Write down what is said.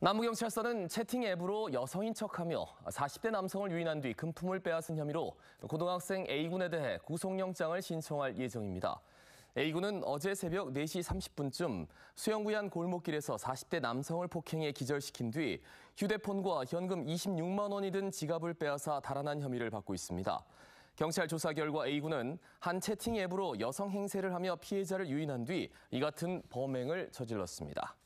남부경찰서는 채팅 앱으로 여성인 척하며 40대 남성을 유인한 뒤 금품을 빼앗은 혐의로 고등학생 A군에 대해 구속영장을 신청할 예정입니다. A군은 어제 새벽 4시 30분쯤 수영구 한 골목길에서 40대 남성을 폭행해 기절시킨 뒤 휴대폰과 현금 26만 원이 든 지갑을 빼앗아 달아난 혐의를 받고 있습니다. 경찰 조사 결과 A군은 한 채팅 앱으로 여성 행세를 하며 피해자를 유인한 뒤 이 같은 범행을 저질렀습니다.